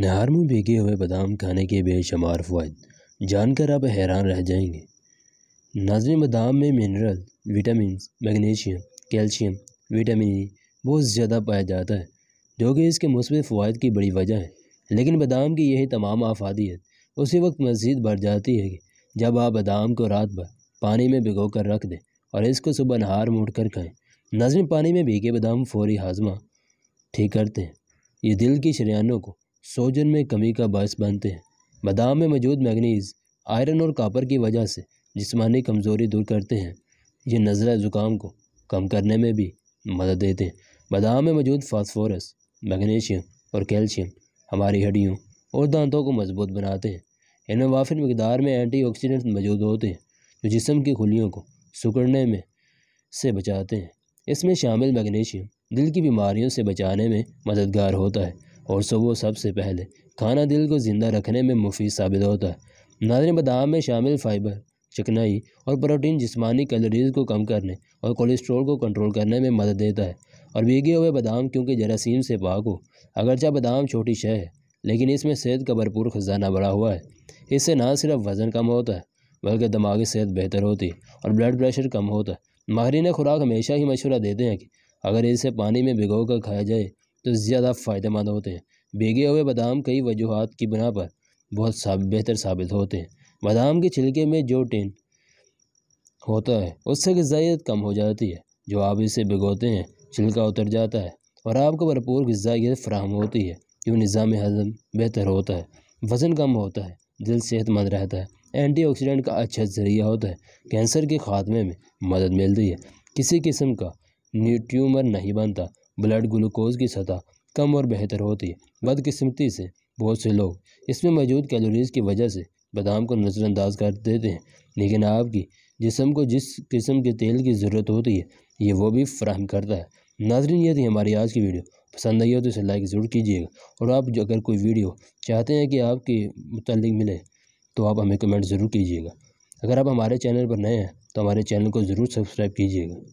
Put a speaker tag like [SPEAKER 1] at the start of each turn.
[SPEAKER 1] नहार में भीगे हुए बादाम खाने के बेशुमार फायद जानकर आप हैरान रह जाएंगे नाजन बादाम में mineral vitamin magnesium calcium vitamin E बहुत ज़्यादा पाया जाता है जो कि इसके मुस्बत फ़वाद की बड़ी वजह है लेकिन बादाम की यही तमाम आफादियत उसी वक्त मज़ीद बढ़ जाती है जब आप बादाम को रात भर पानी में भिगो कर रख दें और इसको सुबह नहार में उठ कर खाएँ नाजन पानी में भीगे बादाम फौरी हाजमा ठीक करते हैं ये दिल की शरियानों को सोजन में कमी का बायस बनते हैं बादाम में मौजूद मैगनीज आयरन और कापर की वजह से जिसमानी कमज़ोरी दूर करते हैं ये नज़ला ज़ुकाम को कम करने में भी मदद देते हैं बादाम में मौजूद फास्फोरस मैग्नीशियम और कैल्शियम हमारी हड्डियों और दांतों को मजबूत बनाते हैं इनमें वाफिन मकदार में ऑक्सीडेंट मौजूद होते हैं जो जिसम की खुलियों को सुकड़ने में से बचाते हैं इसमें शामिल मैग्नीशियम दिल की बीमारियों से बचाने में मददगार होता है और सुबह वो सबसे पहले खाना दिल को ज़िंदा रखने में मुफीद साबित होता है नाजन बदाम में शामिल फ़ाइबर चिकनाई और प्रोटीन जिसमानी कैलोरीज को कम करने और कोलेस्ट्रॉल को कंट्रोल करने में मदद देता है और भीगे हुए बादाम क्योंकि जरासीम से पाक हो अगरचा बादाम छोटी शह है लेकिन इसमें सेहत का भरपूर खजाना बढ़ा हुआ है इससे ना सिर्फ वज़न कम होता है बल्कि दिमागी सेहत बेहतर होती है और ब्लड प्रेशर कम होता है माहरीन खुराक हमेशा ही मशवरा देते हैं कि अगर इसे पानी में भिगो कर खाया जाए तो ज़्यादा फ़ायदेमंद होते हैं भीगे हुए बादाम कई वजूहत की बिना पर बहुत साब, बेहतर साबित होते हैं बादाम के छिलके में जो टेन होता है उससे गजाइत कम हो जाती है जो आप इसे भिगोते हैं छिलका उतर जाता है और आपको भरपूर गजाइत फ्राहम होती है जो निज़ाम हजम बेहतर होता है वज़न कम होता है दिल सेहतमंद रहता है एंटीऑक्सीडेंट का अच्छा ज़रिया होता है कैंसर के खात्मे में मदद मिलती है किसी किस्म का न्यूट्यूमर नहीं बनता ब्लड ग्लूकोज की सतह कम और बेहतर होती है बदकस्मती से बहुत से लोग इसमें मौजूद कैलोरीज़ की वजह से बादाम को नज़रअंदाज कर देते हैं लेकिन आपकी जिसम को जिस किस्म के तेल की ज़रूरत होती है ये वो भी फ्राहम करता है नाजरीन ये थी हमारी आज की वीडियो पसंद आई हो तो इसे लाइक ज़रूर कीजिएगा और आप जो अगर कोई वीडियो चाहते हैं कि आपके मतलब मिले तो आप हमें कमेंट ज़रूर कीजिएगा अगर आप हमारे चैनल पर नए हैं तो हमारे चैनल को ज़रूर सब्सक्राइब कीजिएगा